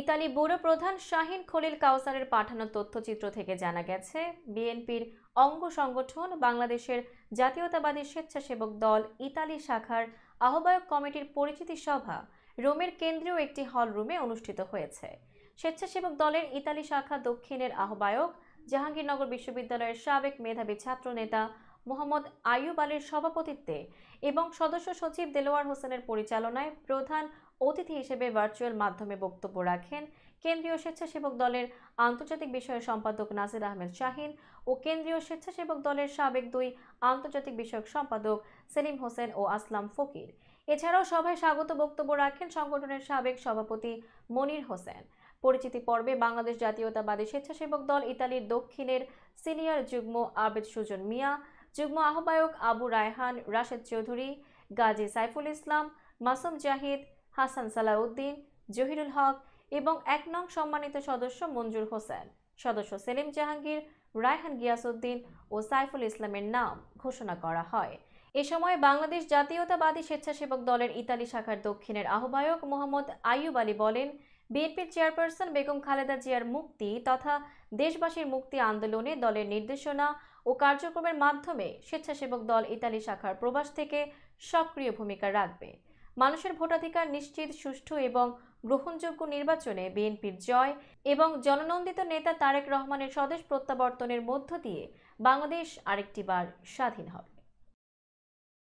Italy bureau প্রধান শাহিন খলিল কাউসারের পাঠানো তথ্যচিত্র থেকে জানা গেছে বিএনপির অঙ্গ সংগঠন বাংলাদেশের জাতীয়তাবাদী স্বেচ্ছাসেবক দল ইতালি শাখার আহ্বায়ক কমিটির পরিচিতি সভা রোমের কেন্দ্রীয় একটি হল রুমে অনুষ্ঠিত হয়েছে স্বেচ্ছাসেবক দলের ইতালি শাখা দক্ষিণের আহ্বায়ক জাহাঙ্গীরনগর বিশ্ববিদ্যালয়ের সাবেক মেধাবী ছাত্র নেতা মোহাম্মদ আইয়ুব আলীর সভাপতিত্বে এবং সদস্য সচিব দেলোয়ার হোসেনের পরিচালনায় প্রধান অতিথি হিসেবে ভার্চুয়াল মাধ্যমে বক্তব্য রাখেন কেন্দ্রীয় স্বেচ্ছাসেবক দলের আন্তর্জাতিক বিষয়ের সম্পাদক নাসির আহমেদ শাহিন ও কেন্দ্রীয় স্বেচ্ছাসেবক দলের সাবেক দুই আন্তর্জাতিক বিষয়ক সম্পাদক সেলিম হোসেন ও আসলাম ফকির এছাড়াও সভায় স্বাগত বক্তব্য রাখেন সংগঠনের সাবেক সভাপতি মনির হোসেন পরিচিতি পর্বে বাংলাদেশ জাতীয়তাবাদী স্বেচ্ছাসেবক দল ইতালির দক্ষিণের সিনিয়র যুগ্ম আবেদ সুজন মিয়া যুগ্ম আহ্বায়ক আবু রায়হান রাশেদ চৌধুরী গাজী সাইফুল ইসলাম মাসুম জাহিদ হাসান সালাউদ্দিন জহিরুল হক এবং এক নং সম্মানিত সদস্য মঞ্জুর হোসেন সদস্য সেলিম জাহাঙ্গীর রায়হান গিয়াসউদ্দিন ও সাইফুল ইসলামের নাম ঘোষণা করা হয় এ সময় বাংলাদেশ জাতীয়তাবাদী স্বেচ্ছাসেবক দলের ইতালি শাখার দক্ষিণের আহ্বায়ক মোহাম্মদ আইয়ুব আলী বলেন বিএনপির চেয়ারপারসন বেগম খালেদা জিয়ার মুক্তি তথা দেশবাসীর মুক্তি আন্দোলনে দলের নির্দেশনা ও কার্যক্রমের মাধ্যমে স্বেচ্ছাসেবক দল ইতালি শাখার প্রবাস থেকে সক্রিয় ভূমিকা রাখবে মানুষের ভোটাধিকার নিশ্চিত সুষ্ঠু এবং গ্রহণযোগ্য নির্বাচনে বিএনপির জয় এবং জননন্দিত নেতা তারেক রহমানের স্বদেশ প্রত্যাবর্তনের মধ্য দিয়ে বাংলাদেশ আরেকটি বার স্বাধীন হবে